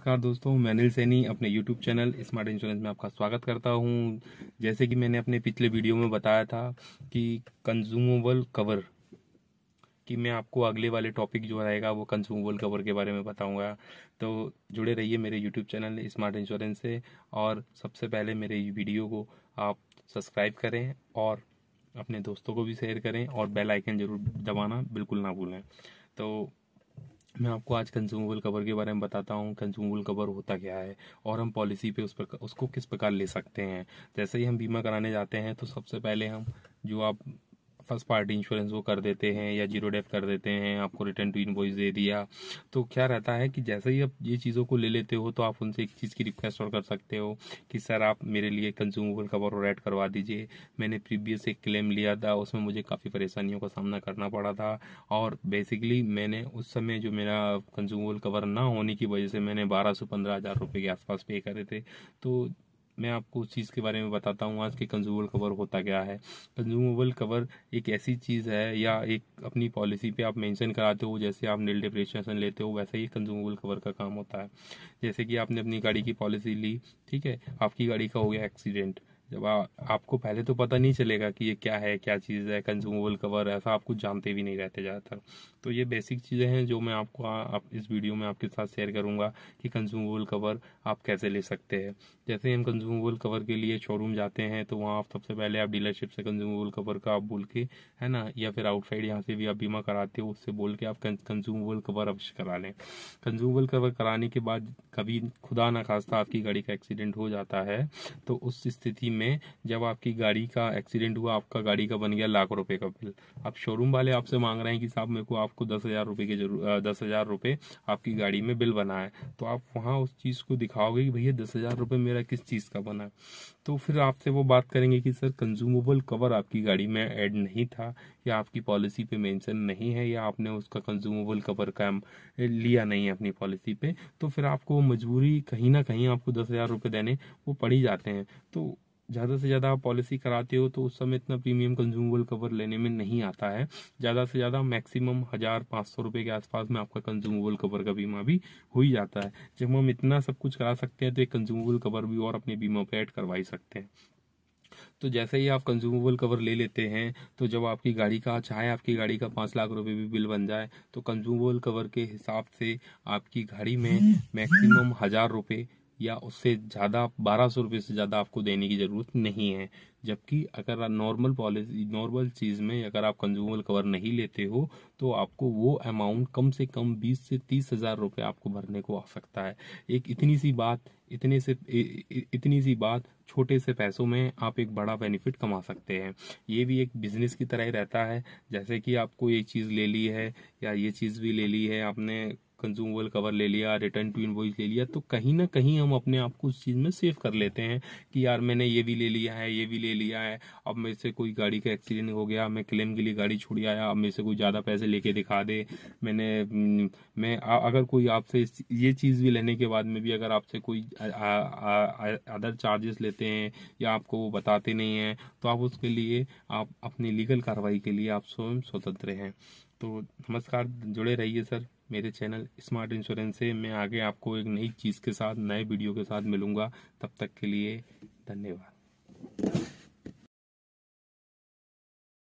नमस्कार दोस्तों मैं अनिल सैनी अपने यूट्यूब चैनल स्मार्ट इंश्योरेंस में आपका स्वागत करता हूं जैसे कि मैंने अपने पिछले वीडियो में बताया था कि कंज्यूमेबल कवर कि मैं आपको अगले वाले टॉपिक जो रहेगा वो कंज्यूमेबल कवर के बारे में बताऊंगा तो जुड़े रहिए मेरे यूट्यूब चैनल स्मार्ट इंश्योरेंस से और सबसे पहले मेरे वीडियो को आप सब्सक्राइब करें और अपने दोस्तों को भी शेयर करें और बेल आइकन जरूर दबाना बिल्कुल ना भूलें तो मैं आपको आज कंज्यूमेबल कवर के बारे में बताता हूँ कंज्यूमेबल कवर होता क्या है और हम पॉलिसी पे उस पर उसको किस प्रकार ले सकते हैं जैसे ही हम बीमा कराने जाते हैं तो सबसे पहले हम जो आप फर्स्ट पार्टी इंश्योरेंस वो कर देते हैं या जीरो डेफ कर देते हैं आपको रिटर्न टू इन्वॉइस दे दिया तो क्या रहता है कि जैसे ही आप ये चीज़ों को ले लेते हो तो आप उनसे एक चीज़ की रिक्वेस्ट और कर सकते हो कि सर आप मेरे लिए कंज्यूमेबल कवर और एड करवा दीजिए मैंने प्रीवियस एक क्लेम लिया था उसमें मुझे काफ़ी परेशानियों का सामना करना पड़ा था और बेसिकली मैंने उस समय जो मेरा कंज्यूमेबल कवर ना होने की वजह से मैंने बारह से पंद्रह हज़ार रुपये के आसपास पे करे थे तो मैं आपको उस चीज़ के बारे में बताता हूँ आज के कंज्यूमर कवर होता क्या है कंज्यूमेबल कवर एक ऐसी चीज़ है या एक अपनी पॉलिसी पे आप मेंशन कराते हो जैसे आप नील डिप्रेशन लेते हो वैसे ही कंज्यूमेबल कवर का काम होता है जैसे कि आपने अपनी गाड़ी की पॉलिसी ली ठीक है आपकी गाड़ी का हो गया एक्सीडेंट जब आ, आपको पहले तो पता नहीं चलेगा कि ये क्या है क्या चीज़ है कंज्यूमेबल कवर ऐसा आप कुछ जानते भी नहीं रहते ज़्यादातर तो ये बेसिक चीज़ें हैं जो मैं आपको आ, आप इस वीडियो में आपके साथ शेयर करूँगा कि कंज्यूमेबल कवर आप कैसे ले सकते हैं जैसे हम कंज्यूमेबल कवर के लिए शोरूम जाते हैं तो वहाँ आप सबसे पहले आप डीलरशिप से कंज्यूमेबल कवर का आप बोल के है ना या फिर आउटसाइड यहाँ से भी आप बीमा कराते हो उससे बोल के आप कंज्यूमेबल कवर अवश्य करा लें कंज्यूमेबल कवर कराने के बाद कभी खुदा ना खास्ता आपकी गाड़ी का एक्सीडेंट हो जाता है तो उस स्थिति में में जब आपकी गाड़ी का एक्सीडेंट हुआ आपका गाड़ी का बन गया लाख रुपए का बिल अब शोरूम वाले आपसे मांग रहे हैं कि साहब मेरे को आपको दस हज़ार रुपये के जरूर दस हज़ार रुपये आपकी गाड़ी में बिल बना है तो आप वहाँ उस चीज़ को दिखाओगे कि भैया दस हज़ार रुपये मेरा किस चीज़ का बना है तो फिर आपसे वो बात करेंगे कि सर कंज्यूमेबल कवर आपकी गाड़ी में ऐड नहीं था या आपकी पॉलिसी पे मेंशन नहीं है या आपने उसका कंज्यूमेबल कवर का लिया नहीं है अपनी पॉलिसी पे तो फिर आपको मजबूरी कहीं ना कहीं आपको दस हज़ार रुपये देने वो पड़ ही जाते हैं तो ज़्यादा से ज़्यादा आप पॉलिसी कराते हो तो उस समय इतना प्रीमियम कंज्यूमेबल कवर लेने में नहीं आता है ज़्यादा से ज़्यादा मैक्सिमम हज़ार पाँच सौ रुपये के आसपास में आपका कंज्यूमेबल कवर का बीमा भी हो ही जाता है जब हम इतना सब कुछ करा सकते हैं तो एक कंज्यूमेबल कवर भी और अपने बीमा पे ऐड करवा ही सकते हैं तो जैसे ही आप कंज्यूमेबल कवर ले लेते हैं तो जब आपकी गाड़ी का चाहे आपकी गाड़ी का पाँच लाख रुपए भी बिल बन जाए तो कंज्यूमेबल कवर के हिसाब से आपकी गाड़ी में मैक्सिमम हज़ार रुपये या उससे ज़्यादा बारह सौ रुपये से ज़्यादा आपको देने की ज़रूरत नहीं है जबकि अगर नॉर्मल पॉलिसी नॉर्मल चीज़ में अगर आप कंज्यूमर कवर नहीं लेते हो तो आपको वो अमाउंट कम से कम बीस से तीस हज़ार रुपये आपको भरने को आ सकता है एक इतनी सी बात इतने से इतनी सी बात छोटे से पैसों में आप एक बड़ा बेनिफिट कमा सकते हैं ये भी एक बिजनेस की तरह ही रहता है जैसे कि आपको ये चीज़ ले ली है या ये चीज़ भी ले ली है आपने कंज्यूमेबल कवर ले लिया रिटर्न टू इन ले लिया तो कहीं ना कहीं हम अपने आप को उस चीज़ में सेफ कर लेते हैं कि यार मैंने ये भी ले लिया है ये भी ले लिया है अब मेरे से कोई गाड़ी का एक्सीडेंट हो गया मैं क्लेम के लिए गाड़ी छोड़ी आया अब मेरे से कोई ज़्यादा पैसे लेके दिखा दे मैंने हम्म, मैं अगर कोई आपसे ये चीज़ भी लेने के बाद में भी अगर आपसे कोई अदर चार्जेस लेते हैं या आपको वो बताते नहीं हैं तो आप उसके लिए आप अपनी लीगल कार्रवाई के लिए आप स्वयं स्वतंत्र हैं तो नमस्कार जुड़े रहिए सर मेरे चैनल स्मार्ट इंश्योरेंस से मैं आगे आपको एक नई चीज़ के साथ नए वीडियो के साथ मिलूंगा तब तक के लिए धन्यवाद